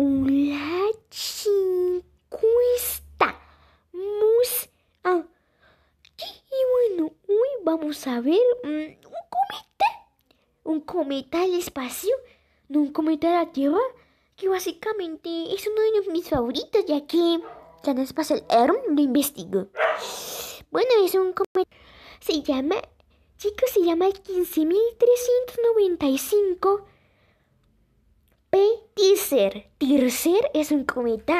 una mus, ah, Y bueno, hoy vamos a ver mm, un cometa. Un cometa al espacio, no un cometa de la Tierra, que básicamente es uno de mis favoritos, ya que ya no pasa el ERM lo investigo. Bueno, es un cometa. Se llama, chicos, se llama el 15395. P. Tirser. es un cometa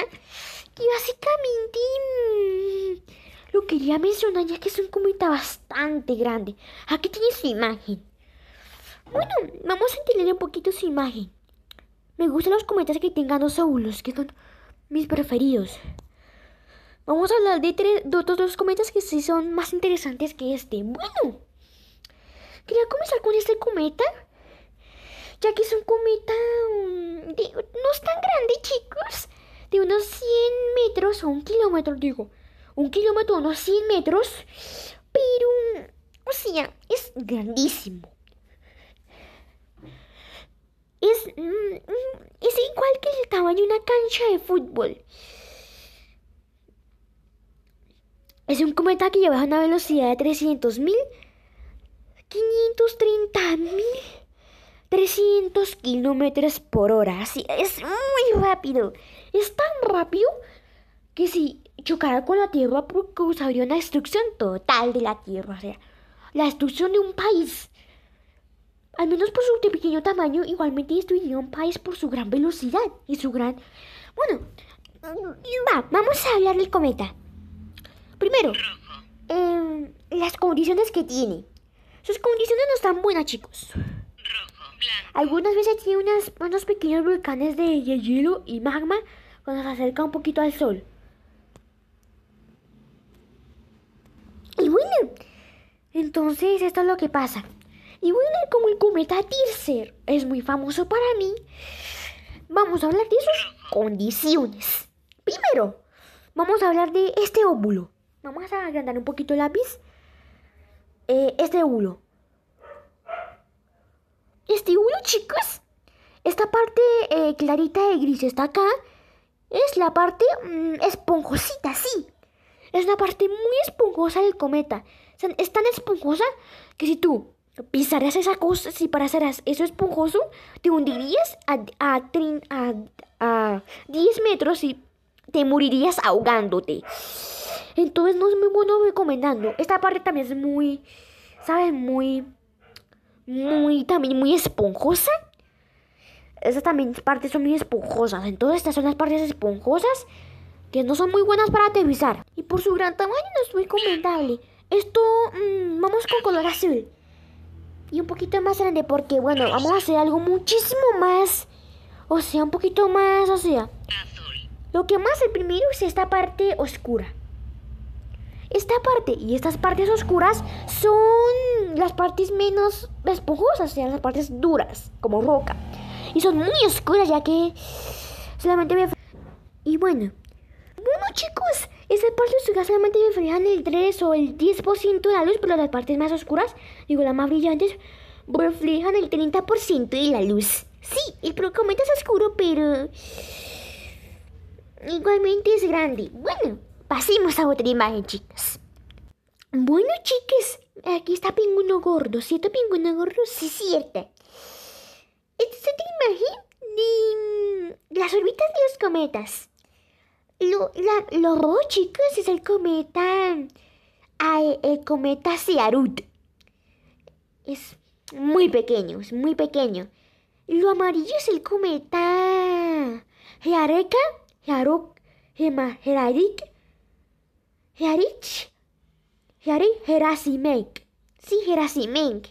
que básicamente mm, lo quería mencionar ya que es un cometa bastante grande. Aquí tiene su imagen. Bueno, vamos a entender un poquito su imagen. Me gustan los cometas que tengan dos óvulos, que son mis preferidos. Vamos a hablar de, de otros dos cometas que sí son más interesantes que este. Bueno, quería comenzar con este cometa ya que es un cometa no es tan grande, chicos, de unos 100 metros o un kilómetro, digo, un kilómetro, o unos 100 metros, pero, o sea, es grandísimo. Es, mm, mm, es igual que el tamaño de una cancha de fútbol. Es un cometa que lleva a una velocidad de 300.000, 530.000 300 kilómetros por hora. Así, es muy rápido. Es tan rápido que si chocara con la Tierra pues, causaría una destrucción total de la Tierra. O sea, la destrucción de un país. Al menos por su pequeño tamaño, igualmente destruiría un país por su gran velocidad y su gran... Bueno, va, vamos a hablar del cometa. Primero, em, las condiciones que tiene. Sus condiciones no están buenas, chicos. Algunas veces tiene unas, unos pequeños volcanes de hielo y magma cuando se acerca un poquito al sol. Y bueno, entonces esto es lo que pasa. Y bueno, como el cometa Tirser es muy famoso para mí, vamos a hablar de sus condiciones. Primero, vamos a hablar de este óvulo. Vamos a agrandar un poquito el lápiz. Eh, este óvulo este uno, chicos. Esta parte eh, clarita de gris está acá. Es la parte mm, esponjosita, sí. Es una parte muy esponjosa del cometa. es tan esponjosa que si tú pisaras esa cosa, si hacer eso esponjoso, te hundirías a, a, 10 metros y te morirías ahogándote. Entonces no es muy bueno recomendando. Esta parte también es muy, ¿sabes? Muy muy, también muy esponjosa. Esas también partes son muy esponjosas. Entonces estas son las partes esponjosas que no son muy buenas para aterrizar. Y por su gran tamaño no es muy recomendable. Esto, mm, vamos con color azul. Y un poquito más grande porque, bueno, vamos a hacer algo muchísimo más. O sea, un poquito más, o sea. Lo que más el primero es esta parte oscura. Esta parte y estas partes oscuras son las partes menos esponjosas, o sea, las partes duras, como roca. Y son muy oscuras ya que solamente me... Y bueno. Bueno chicos, esa partes oscuras solamente me reflejan el 3 o el 10% de la luz, pero las partes más oscuras, digo las más brillantes, reflejan el 30% de la luz. Sí, el cometa es oscuro, pero igualmente es grande. Bueno, Pasemos a otra imagen, chicas. Bueno, chicas, aquí está Pingüino Gordo, ¿cierto? Pingüino Gordo, sí, cierto. Esta es otra imagen de mm, las órbitas de los cometas. Lo, rojo, chicos, es el cometa. El, cometa Searut. Es muy pequeño, es muy pequeño. Lo amarillo es el cometa. Heareka, Hearok, Yarich. Yari Herasimenk. Sí, Herasimek.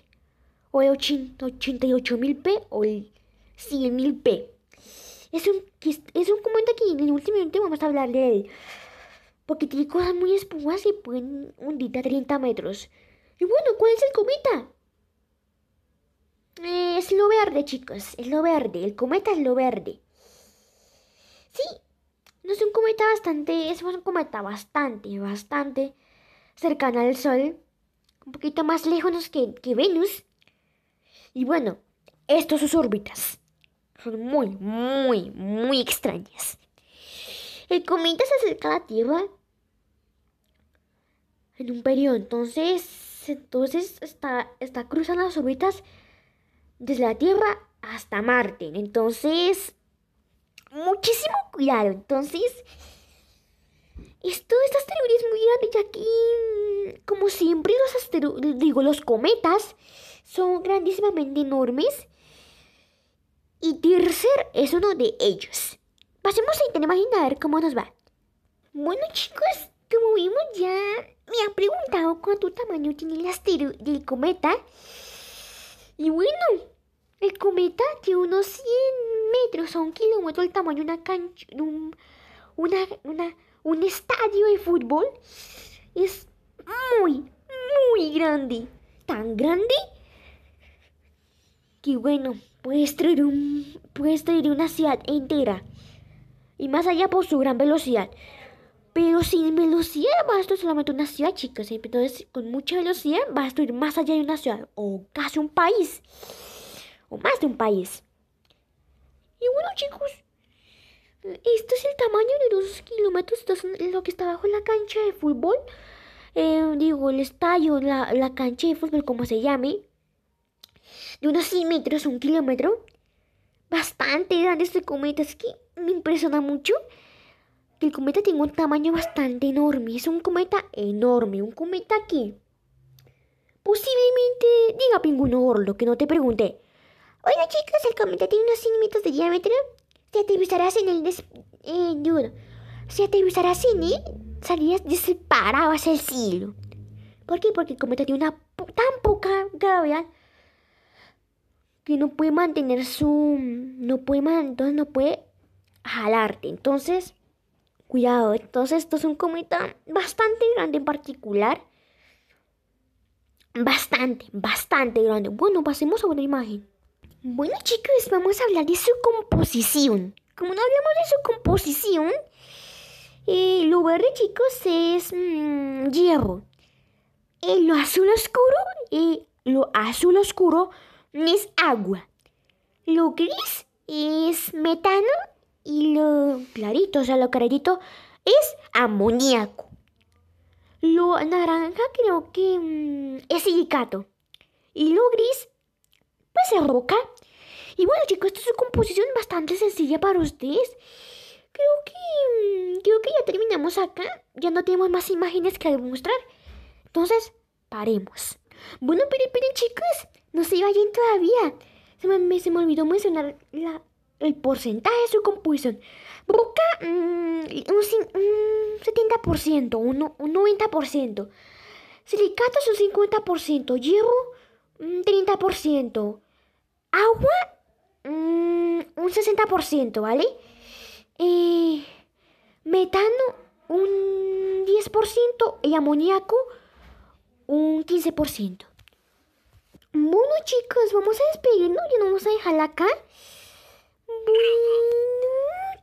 O el 88000 P o el 100000 P. Es un, es un que en el último momento vamos a hablar de él. Porque tiene cosas muy espumas y pueden hundir a 30 metros. Y bueno, ¿cuál es el cometa? es lo verde, chicos. Es lo verde. El cometa es lo verde. Sí, es un cometa bastante, es un cometa bastante, bastante cercano al Sol, un poquito más lejos que, Venus. Y bueno, estas sus órbitas son muy, muy, muy extrañas. El cometa se acerca a la Tierra en un periodo, entonces, entonces está, está cruzando las órbitas desde la Tierra hasta Marte. Entonces, muchísimo cuidado. Entonces, esto, este asteroide es muy grande, ya que, mm, como siempre, los digo, los cometas son grandísimamente enormes. Y Tercer es uno de ellos. Pasemos a tenemos a ver cómo nos va. Bueno, chicos, como vimos ya, me han preguntado cuánto tamaño tiene el asteroide del cometa. Y bueno, el cometa tiene unos 100 metros a un kilómetro el tamaño de una cancha, un, una, estadio de fútbol es muy, muy grande. Tan grande que bueno, puede traer, un, puedes una ciudad entera. Y más allá por su gran velocidad. Pero sin velocidad vas a destruir solamente una ciudad, chicos. Entonces, con mucha velocidad va a ir más allá de una ciudad. O casi un país. O más de un país. Y bueno, chicos, este es el tamaño de dos kilómetros. Esto es lo que está abajo bajo la cancha de fútbol. Eh, digo, el estadio, la, cancha de fútbol, como se llame. De unos 100 metros un kilómetro. Bastante grande este cometa. Es que me impresiona mucho que el cometa tenga un tamaño bastante enorme. Es un cometa enorme. Un cometa que posiblemente diga Pingüino Orlo, que no te pregunté. Bueno chicos, el cometa tiene unos 100 metros de diámetro. Si aterrizarás en el... Des... Eh, Si aterrizarás en él, Salirías disparado hacia el cielo. ¿Por qué? Porque el cometa tiene una tan poca gravedad que no puede mantener su... No puede... Entonces no puede jalarte. Entonces, cuidado. Entonces esto es un cometa bastante grande en particular. Bastante, bastante grande. Bueno, pasemos a una imagen. Bueno chicos, vamos a hablar de su composición. Como no hablamos de su composición, lo verde chicos es mm, hierro. lo azul oscuro, y eh, lo azul oscuro es agua. Lo gris es metano y lo clarito, o sea, lo clarito es amoníaco. Lo naranja creo que mm, es silicato. Y lo gris ese roca. Y bueno chicos, esta es su composición bastante sencilla para ustedes. Creo que, mm, creo que ya terminamos acá. Ya no tenemos más imágenes que demostrar. Entonces, paremos. Bueno, pero, pero chicos, no se bien todavía. Se me, se me olvidó mencionar la, el porcentaje de su composición. Roca, mmm, un, 70%, un, un 90%. Silicatos un 50%, hierro un 30%, Agua, mm, un 60%, ¿vale? Eh, metano, un 10%. Y amoníaco, un 15%. Bueno, chicos, vamos a despedirnos. y no vamos a dejar acá. Bueno,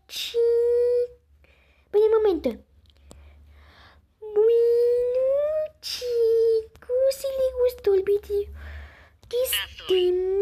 chicos. Bueno, un momento. Bueno, chicos, si les gustó el video, que estén